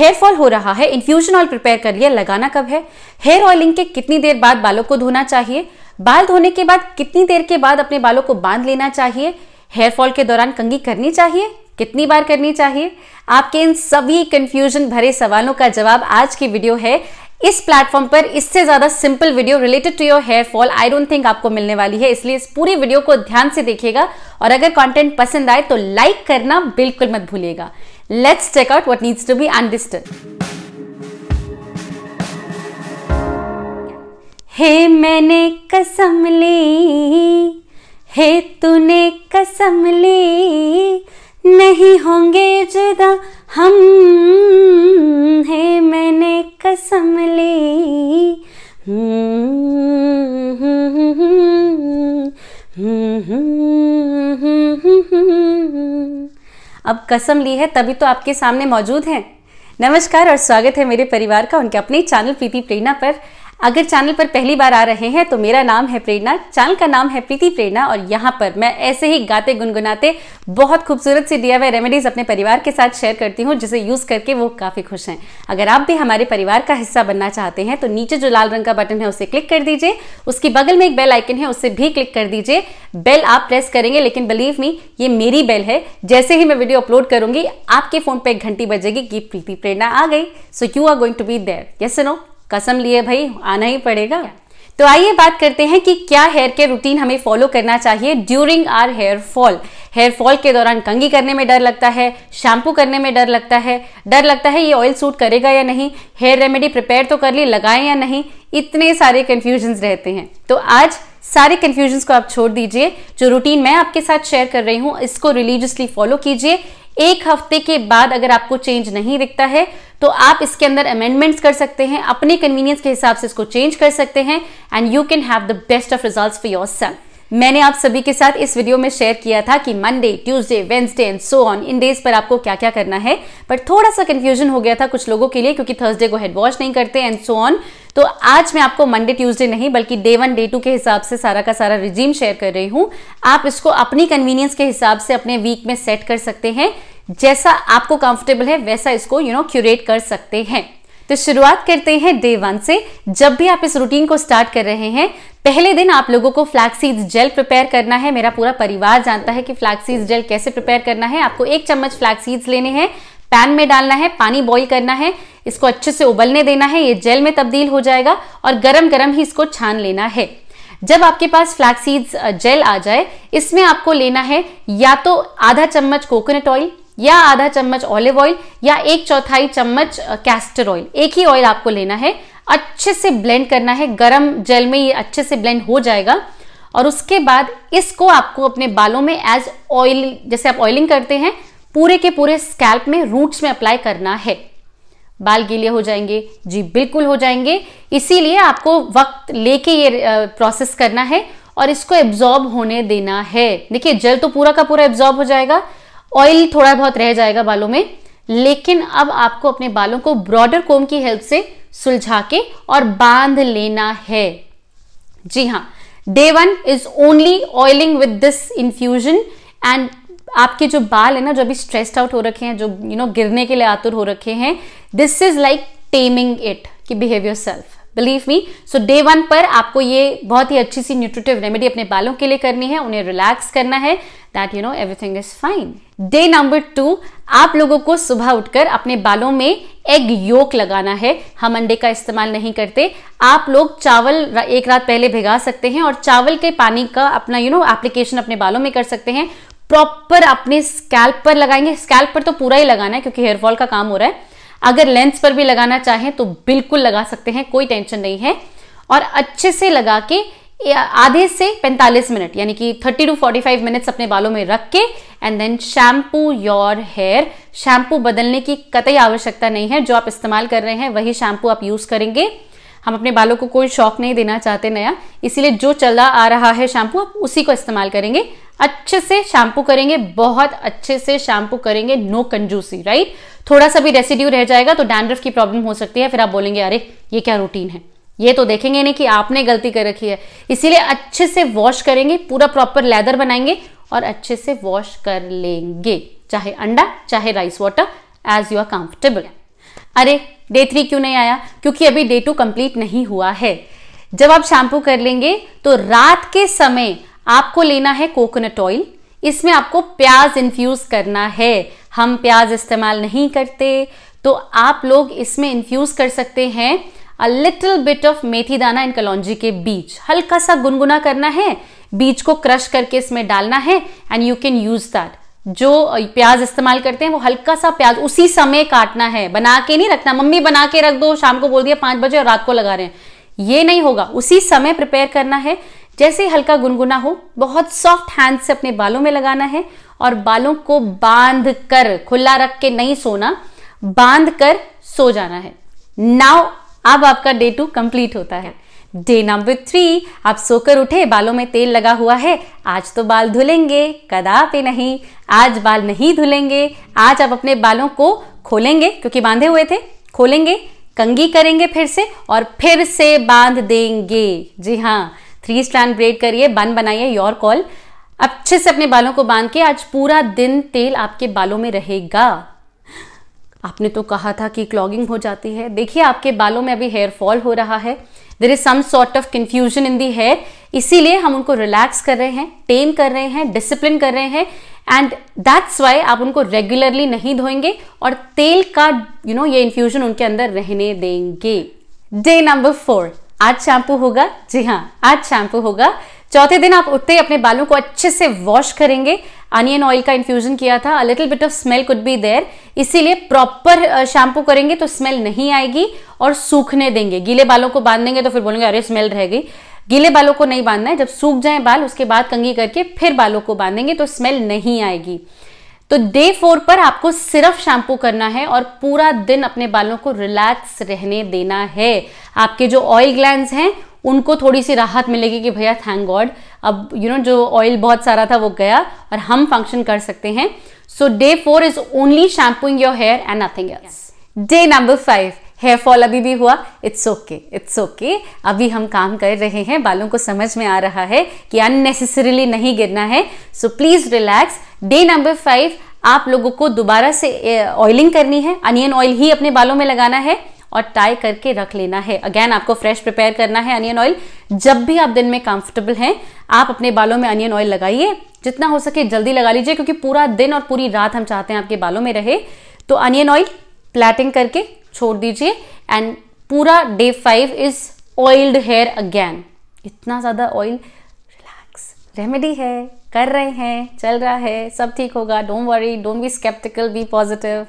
Hair fall हो रहा है इन्फ्यूजन ऑयल प्रिपेयर कर लिया लगाना कब है हेयर ऑयलिंग के कितनी देर बाद बालों को धोना चाहिए बाल धोने के बाद कितनी देर के बाद अपने बालों को बांध लेना चाहिए हेयर फॉल के दौरान कंगी करनी चाहिए कितनी बार करनी चाहिए आपके इन सभी कंफ्यूजन भरे सवालों का जवाब आज की वीडियो है इस प्लेटफॉर्म पर इससे ज्यादा simple video related to your hair fall I don't think आपको मिलने वाली है इसलिए इस पूरी वीडियो को ध्यान से देखिएगा और अगर कंटेंट पसंद आए तो लाइक करना बिल्कुल मत भूलिएगा Let's check out what needs to be understood. हे मैंने कसम ली हे तूने कसम ली नहीं होंगे जुदा हम हे मैंने कसम ली अब कसम ली है तभी तो आपके सामने मौजूद हैं नमस्कार और स्वागत है मेरे परिवार का उनके अपने चैनल प्रीति प्रेरणा पर अगर चैनल पर पहली बार आ रहे हैं तो मेरा नाम है प्रेरणा चैनल का नाम है प्रीति प्रेरणा और यहाँ पर मैं ऐसे ही गाते गुनगुनाते बहुत खूबसूरत सी डी रेमेडीज अपने परिवार के साथ शेयर करती हूँ जिसे यूज करके वो काफी खुश हैं अगर आप भी हमारे परिवार का हिस्सा बनना चाहते हैं तो नीचे जो लाल रंग का बटन है उसे क्लिक कर दीजिए उसके बगल में एक बेल आइकन है उसे भी क्लिक कर दीजिए बेल आप प्रेस करेंगे लेकिन बिलीव मी ये मेरी बेल है जैसे ही मैं वीडियो अपलोड करूंगी आपके फोन पर एक घंटी बजेगी कि प्रीति प्रेरणा आ गई so you are going to be there yes no कसम लिए भाई आना ही पड़ेगा तो आइए बात करते हैं कि क्या हेयर केयर रूटीन हमें फॉलो करना चाहिए during our hair fall hair fall के दौरान कंगी करने में डर लगता है शैम्पू करने में डर लगता है डर लगता है ये ऑयल सूट करेगा या नहीं हेयर रेमेडी प्रिपेयर तो कर ली लगाएं या नहीं इतने सारे कन्फ्यूजन्स रहते हैं तो आज सारे कन्फ्यूजन्स को आप छोड़ दीजिए जो रूटीन मैं आपके साथ शेयर कर रही हूँ इसको रिलीजियसली फॉलो कीजिए एक हफ्ते के बाद अगर आपको चेंज नहीं दिखता है तो आप इसके अंदर अमेंडमेंट्स कर सकते हैं अपने कन्वीनियंस के हिसाब से इसको चेंज कर सकते हैं and you can have the best of result for yourself मैंने आप सभी के साथ इस वीडियो में शेयर किया था कि Monday Tuesday Wednesday and so on इन डेज पर आपको क्या क्या करना है बट थोड़ा सा कंफ्यूजन हो गया था कुछ लोगों के लिए क्योंकि थर्सडे को हेड वॉश नहीं करते एंड सो ऑन तो आज मैं आपको मंडे ट्यूसडे नहीं बल्कि डे वन डे टू के हिसाब से सारा का सारा रिजीम शेयर कर रही हूं आप इसको अपनी कन्वीनियंस के हिसाब से अपने वीक में सेट कर सकते हैं जैसा आपको कंफर्टेबल है वैसा इसको यू नो क्यूरेट कर सकते हैं तो शुरुआत करते हैं डे वन से जब भी आप इस रूटीन को स्टार्ट कर रहे हैं पहले दिन आप लोगों को फ्लैक्सीड जेल प्रिपेयर करना है मेरा पूरा परिवार जानता है कि फ्लैक्सीड जेल कैसे प्रिपेयर करना है आपको एक चम्मच फ्लैक्सीड्स लेने हैं पैन में डालना है पानी बॉईल करना है इसको अच्छे से उबलने देना है ये जेल में तब्दील हो जाएगा और गरम गरम ही इसको छान लेना है जब आपके पास फ्लैक्सीड्स जेल आ जाए इसमें आपको लेना है या तो आधा चम्मच कोकोनट ऑयल या आधा चम्मच ऑलिव ऑयल या एक चौथाई चम्मच कैस्टर ऑयल एक ही ऑयल आपको लेना है अच्छे से ब्लेंड करना है गरम जल में ये अच्छे से ब्लेंड हो जाएगा और उसके बाद इसको आपको अपने बालों में एज ऑयल जैसे आप ऑयलिंग करते हैं पूरे के पूरे स्कैल्प में रूट्स में अप्लाई करना है बाल गीले हो जाएंगे जी बिल्कुल हो जाएंगे इसीलिए आपको वक्त लेके ये प्रोसेस करना है और इसको एब्जॉर्ब होने देना है देखिए जल तो पूरा का पूरा एब्जॉर्ब हो जाएगा ऑयल थोड़ा बहुत रह जाएगा बालों में लेकिन अब आपको अपने बालों को ब्रॉडर कोम की हेल्प से सुलझा के और बांध लेना है जी हाँ day one is only oiling with this infusion and आपके जो बाल है ना जो अभी स्ट्रेस्ड आउट हो रखे हैं जो यू you नो know, गिरने के लिए आतुर हो रखे हैं this is like taming it कि behave yourself believe me so day one पर आपको ये बहुत ही अच्छी सी न्यूट्रिटिव रेमेडी अपने बालों के लिए करनी है उन्हें रिलैक्स करना है that you know everything is fine day number two आप लोगों को सुबह उठकर अपने बालों में एग योक लगाना है हम अंडे का इस्तेमाल नहीं करते आप लोग चावल एक रात पहले भिगा सकते हैं और चावल के पानी का अपना यू नो एप्लीकेशन अपने बालों में कर सकते हैं प्रॉपर अपने स्कैल्प पर लगाएंगे स्कैल्प पर तो पूरा ही लगाना है क्योंकि हेयरफॉल का काम हो रहा है अगर लेंस पर भी लगाना चाहें तो बिल्कुल लगा सकते हैं कोई टेंशन नहीं है और अच्छे से लगा के आधे से 45 मिनट यानी कि 30 टू 45 मिनट्स अपने बालों में रख के and then shampoo your hair shampoo बदलने की कतई आवश्यकता नहीं है जो आप इस्तेमाल कर रहे हैं वही शैम्पू आप यूज करेंगे हम अपने बालों को कोई शौक नहीं देना चाहते नया इसीलिए जो चला आ रहा है शैम्पू आप उसी को इस्तेमाल करेंगे अच्छे से शैम्पू करेंगे बहुत अच्छे से शैम्पू करेंगे नो कंजूसी राइट थोड़ा सा भी रेसिड्यू रह जाएगा तो डैंड्रफ की प्रॉब्लम हो सकती है फिर आप बोलेंगे अरे ये क्या रूटीन है ये तो देखेंगे नहीं कि आपने गलती कर रखी है इसीलिए अच्छे से वॉश करेंगे पूरा प्रॉपर लेदर बनाएंगे और अच्छे से वॉश कर लेंगे चाहे अंडा चाहे rice water as you are comfortable अरे डे थ्री क्यों नहीं आया क्योंकि अभी डे टू कंप्लीट नहीं हुआ है जब आप शैम्पू कर लेंगे तो रात के समय आपको लेना है कोकोनट ऑयल इसमें आपको प्याज इन्फ्यूज करना है हम प्याज इस्तेमाल नहीं करते तो आप लोग इसमें इन्फ्यूज कर सकते हैं अ लिटिल बिट ऑफ मेथी दाना इन कलौजी के बीच हल्का सा गुनगुना करना है बीज को क्रश करके इसमें डालना है and you can use that जो प्याज इस्तेमाल करते हैं वो हल्का सा प्याज उसी समय काटना है बना के नहीं रखना मम्मी बना के रख दो शाम को बोल दिया पांच बजे और रात को लगा रहे हैं ये नहीं होगा उसी समय प्रिपेयर करना है जैसे हल्का गुनगुना हो बहुत सॉफ्ट हैंड से अपने बालों में लगाना है और बालों को बांध कर खुला रख के नहीं सोना बांध कर सो जाना है नाउ अब आपका डे टू कंप्लीट होता है डे नंबर थ्री आप सोकर उठे बालों में तेल लगा हुआ है आज तो बाल धुलेंगे कदापि नहीं आज बाल नहीं धुलेंगे आज आप अपने बालों को खोलेंगे क्योंकि बांधे हुए थे खोलेंगे कंगी करेंगे फिर से और फिर से बांध देंगे जी हाँ थ्री स्टैंड ब्रेड करिए बन बनाइए योर कॉल अच्छे से अपने बालों को बांध के आज पूरा दिन तेल आपके बालों में रहेगा आपने तो कहा था कि क्लॉगिंग हो जाती है देखिए आपके बालों में अभी हेयर फॉल हो रहा है there is some sort of confusion in the hair इसीलिए हम उनको रिलैक्स कर रहे हैं टेम कर रहे हैं डिसिप्लिन कर रहे हैं एंड दैट्स वाई आप उनको रेगुलरली नहीं धोएंगे और तेल का यू you नो know, ये इन्फ्यूजन उनके अंदर रहने देंगे डे नंबर फोर आज शैम्पू होगा जी हाँ आज शैम्पू होगा चौथे दिन आप उठते ही अपने बालों को अच्छे से वॉश करेंगे अनियन ऑयल का इन्फ्यूजन किया था little bit of smell could be there इसीलिए प्रॉपर शैम्पू करेंगे तो स्मेल नहीं आएगी और सूखने देंगे गीले बालों को बांध देंगे तो फिर बोलेंगे अरे स्मेल रह गई गीले बालों को नहीं बांधना है जब सूख जाए बाल उसके बाद कंगी करके फिर बालों को बांधेंगे तो स्मेल नहीं आएगी तो डे फोर पर आपको सिर्फ शैम्पू करना है और पूरा दिन अपने बालों को रिलैक्स रहने देना है आपके जो ऑयल ग्लैंड हैं उनको थोड़ी सी राहत मिलेगी कि भैया थैंक गॉड अब यू you नो know, जो ऑयल बहुत सारा था वो गया और हम फंक्शन कर सकते हैं so day four is only shampooing your hair and nothing else day number five hair fall अभी भी हुआ इट्स ओके इट्स ओके अभी हम काम कर रहे हैं बालों को समझ में आ रहा है कि अननेसेसरीली नहीं गिरना है so please relax day number five आप लोगों को दोबारा से ऑयलिंग करनी है अनियन ऑयल ही अपने बालों में लगाना है और टाई करके रख लेना है अगेन आपको फ्रेश प्रिपेयर करना है अनियन ऑयल जब भी आप दिन में कंफर्टेबल हैं आप अपने बालों में अनियन ऑयल लगाइए जितना हो सके जल्दी लगा लीजिए क्योंकि पूरा दिन और पूरी रात हम चाहते हैं आपके बालों में रहे तो अनियन ऑयल प्लेटिंग करके छोड़ दीजिए एंड पूरा day five is oiled hair again इतना ज़्यादा ऑयल रिलैक्स रेमेडी है कर रहे हैं चल रहा है सब ठीक होगा don't worry don't be skeptical be positive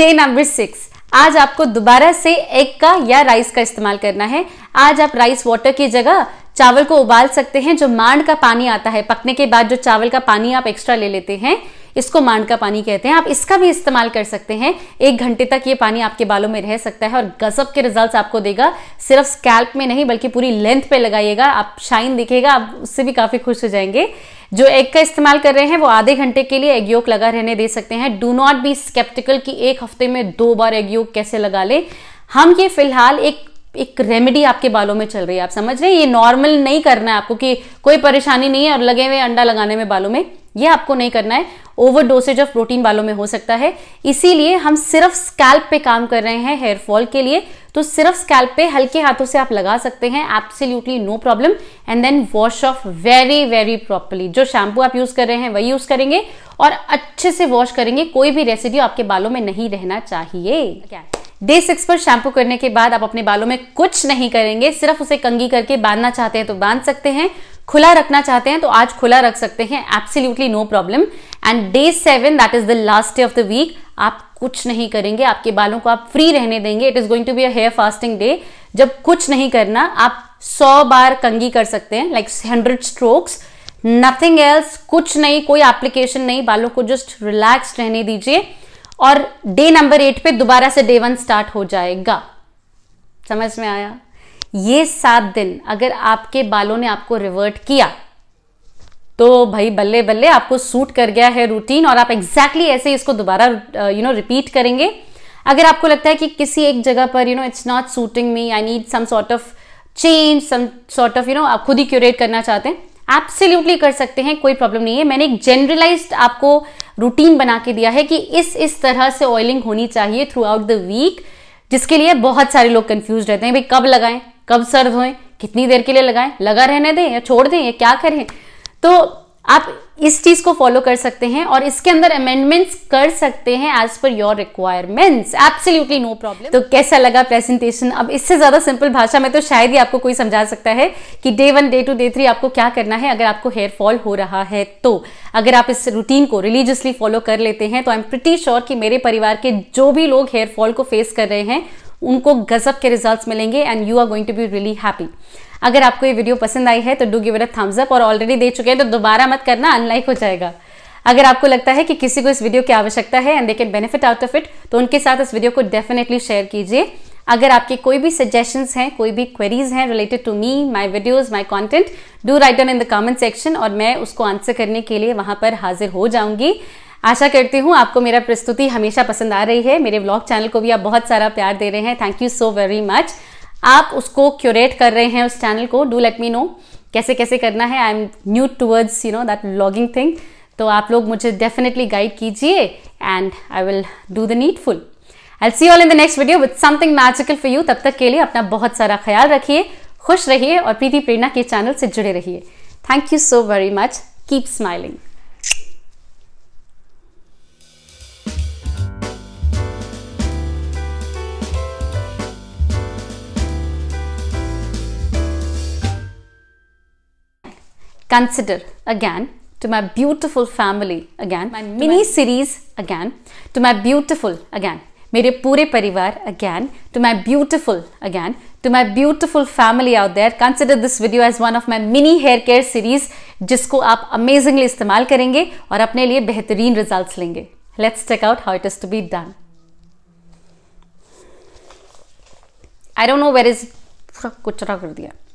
day number six आज आपको दोबारा से एग का या राइस का इस्तेमाल करना है आज आप राइस वाटर की जगह चावल को उबाल सकते हैं जो मांड का पानी आता है पकने के बाद जो चावल का पानी आप एक्स्ट्रा ले लेते हैं इसको मांड का पानी कहते हैं आप इसका भी इस्तेमाल कर सकते हैं एक घंटे तक ये पानी आपके बालों में रह सकता है और गजब के रिजल्ट आपको देगा सिर्फ स्कैल्प में नहीं बल्कि पूरी लेंथ पे लगाइएगा आप शाइन दिखेगा आप उससे भी काफ़ी खुश हो जाएंगे जो एग का इस्तेमाल कर रहे हैं वो आधे घंटे के लिए एग योग लगा रहने दे सकते हैं डू नॉट बी स्केप्टिकल कि एक हफ्ते में दो बार एग योग कैसे लगा ले हम ये फिलहाल एक एक रेमेडी आपके बालों में चल रही है आप समझ रहे हैं ये नॉर्मल नहीं करना है आपको कि कोई परेशानी नहीं है और लगे हुए अंडा लगाने में बालों में ये आपको नहीं करना है ओवर डोसेज ऑफ प्रोटीन बालों में हो सकता है इसीलिए हम सिर्फ स्कैल्प पे काम कर रहे हैं हेयर फॉल के लिए तो सिर्फ स्कैल्प पे हल्के हाथों से आप लगा सकते हैं absolutely no problem and then wash off very very properly जो शैम्पू आप यूज कर रहे हैं वही यूज करेंगे और अच्छे से वॉश करेंगे कोई भी रेसिडी आपके बालों में नहीं रहना चाहिए क्या डे सिक्स पर शैम्पू करने के बाद आप अपने बालों में कुछ नहीं करेंगे सिर्फ उसे कंगी करके बांधना चाहते हैं तो बांध सकते हैं खुला रखना चाहते हैं तो आज खुला रख सकते हैं absolutely no problem and day seven that is the last day of the week आप कुछ नहीं करेंगे आपके बालों को आप फ्री रहने देंगे it is going to be a hair fasting day जब कुछ नहीं करना आप सौ बार कंगी कर सकते हैं like hundred strokes nothing else कुछ नहीं कोई एप्लीकेशन नहीं बालों को जस्ट रिलैक्स रहने दीजिए और डे नंबर एट पे दोबारा से डे वन स्टार्ट हो जाएगा समझ में आया ये सात दिन अगर आपके बालों ने आपको रिवर्ट किया तो भाई बल्ले बल्ले आपको सूट कर गया है रूटीन और आप एग्जैक्टली exactly ऐसे इसको दोबारा यू नो रिपीट करेंगे अगर आपको लगता है कि किसी एक जगह पर you know it's not suiting me I need some sort of change some sort of you know आप खुद ही क्यूरेट करना चाहते हैं एब्सोल्युटली कर सकते हैं कोई प्रॉब्लम नहीं है मैंने एक जनरलाइज आपको रूटीन बना के दिया है कि इस इस तरह से ऑयलिंग होनी चाहिए थ्रू आउट द वीक जिसके लिए बहुत सारे लोग कंफ्यूज रहते हैं भाई कब लगाएं कब सर्व धोएं कितनी देर के लिए लगाएं लगा रहने दें या छोड़ दें या क्या करें तो आप इस चीज को फॉलो कर सकते हैं और इसके अंदर अमेंडमेंट्स कर सकते हैं as per your requirements absolutely no problem तो कैसा लगा प्रेजेंटेशन अब इससे ज्यादा सिंपल भाषा में तो शायद ही आपको कोई समझा सकता है कि day one day two day three आपको क्या करना है अगर आपको हेयर फॉल हो रहा है तो अगर आप इस रूटीन को रिलीजियसली फॉलो कर लेते हैं तो आई एम प्रिटी श्योर कि मेरे परिवार के जो भी लोग हेयर फॉल को फेस कर रहे हैं उनको गजब के रिजल्ट्स मिलेंगे and you are going to be really happy अगर आपको ये वीडियो पसंद आई है तो do give it a thumbs up और ऑलरेडी दे चुके हैं तो दोबारा मत करना अनलाइक हो जाएगा अगर आपको लगता है कि किसी को इस वीडियो की आवश्यकता है and they can benefit out of it तो उनके साथ इस वीडियो को डेफिनेटली शेयर कीजिए अगर आपके कोई भी सजेशंस हैं कोई भी क्वेरीज हैं related to me my videos my content do write down in the comment section और मैं उसको आंसर करने के लिए वहां पर हाजिर हो जाऊंगी आशा करती हूँ आपको मेरा प्रस्तुति हमेशा पसंद आ रही है मेरे ब्लॉग चैनल को भी आप बहुत सारा प्यार दे रहे हैं thank you so very much आप उसको क्यूरेट कर रहे हैं उस चैनल को डू लेट मी नो कैसे कैसे करना है I am new towards you know that blogging thing तो आप लोग मुझे डेफिनेटली गाइड कीजिए and I will do the needful I see all in the next video with something magical for you तब तक के लिए अपना बहुत सारा ख्याल रखिए खुश रहिए और प्रीति प्रेरणा के चैनल से जुड़े रहिए thank you so very much keep smiling consider again to my beautiful family again my mini series again to my beautiful again मेरे पूरे परिवार again to my beautiful again to my beautiful family out there consider this video as one of my mini hair care series जिसको आप amazingly इस्तेमाल करेंगे और अपने लिए बेहतरीन results लेंगे let's check out how it is to be done I don't know where is पूरा कुचरा कर दिया